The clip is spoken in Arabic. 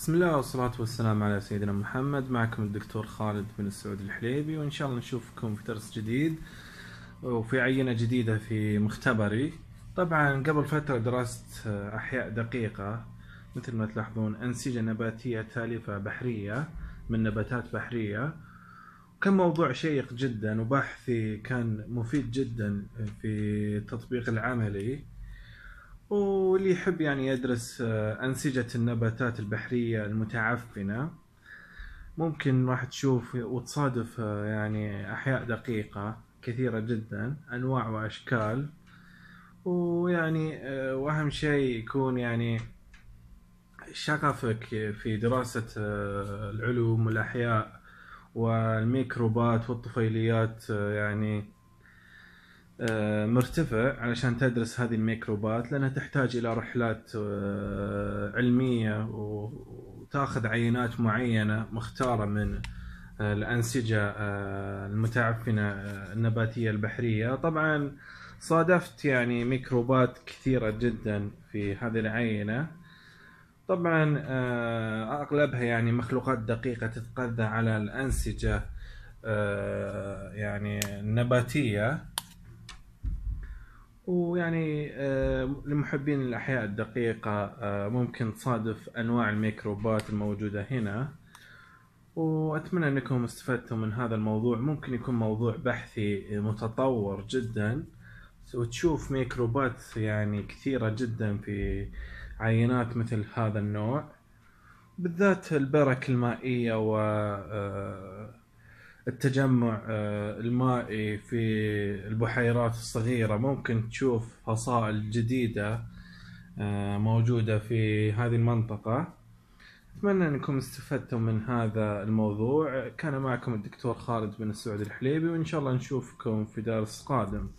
بسم الله والصلاة والسلام على سيدنا محمد معكم الدكتور خالد بن السعود الحليبي وإن شاء الله نشوفكم في درس جديد وفي عينة جديدة في مختبري طبعا قبل فترة درست أحياء دقيقة مثل ما تلاحظون أنسجة نباتية تالفة بحرية من نباتات بحرية كان موضوع شيق جدا وبحثي كان مفيد جدا في التطبيق العملي واللي يحب يعني يدرس آه، أنسجة النباتات البحرية المتعفنة ممكن راح تشوف وتصادف آه، يعني أحياء دقيقة كثيرة جدا أنواع وأشكال ويعني آه، وأهم شيء يكون يعني شغفك في دراسة العلوم والأحياء والميكروبات والطفيليات يعني آه، مرتفع علشان تدرس هذه الميكروبات لانها تحتاج الى رحلات آه، علميه وتاخذ عينات معينه مختاره من آه، الانسجه المتعفنه النباتيه البحريه طبعا صادفت يعني ميكروبات كثيره جدا في هذه العينه طبعا اغلبها يعني مخلوقات دقيقه تتغذى على الانسجه يعني النباتيه ويعني آه، لمحبين الاحياء الدقيقه آه، ممكن تصادف انواع الميكروبات الموجوده هنا واتمنى انكم استفدتم من هذا الموضوع ممكن يكون موضوع بحثي متطور جدا وتشوف ميكروبات يعني كثيره جدا في عينات مثل هذا النوع بالذات البرك المائيه و آه، التجمع آه، المائي في البحيرات الصغيرة ممكن تشوف فصائل جديدة آه، موجودة في هذه المنطقة أتمنى أنكم استفدتم من هذا الموضوع كان معكم الدكتور خالد بن السعود الحليبي وإن شاء الله نشوفكم في درس قادم